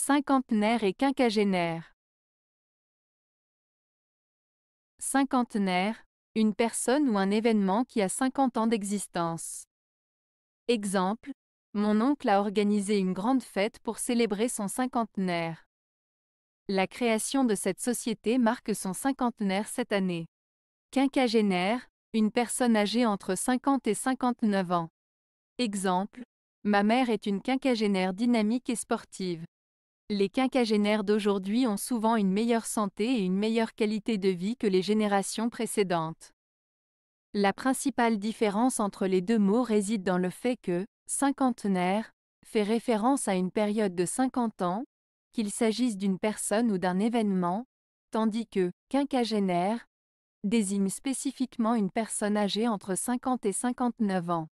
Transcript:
Cinquantenaire et quinquagénaire. Cinquantenaire, une personne ou un événement qui a 50 ans d'existence. Exemple, mon oncle a organisé une grande fête pour célébrer son cinquantenaire. La création de cette société marque son cinquantenaire cette année. Quinquagénaire, une personne âgée entre 50 et 59 ans. Exemple, ma mère est une quinquagénaire dynamique et sportive. Les quinquagénaires d'aujourd'hui ont souvent une meilleure santé et une meilleure qualité de vie que les générations précédentes. La principale différence entre les deux mots réside dans le fait que cinquantenaire fait référence à une période de 50 ans, qu'il s'agisse d'une personne ou d'un événement, tandis que quinquagénaire désigne spécifiquement une personne âgée entre 50 et 59 ans.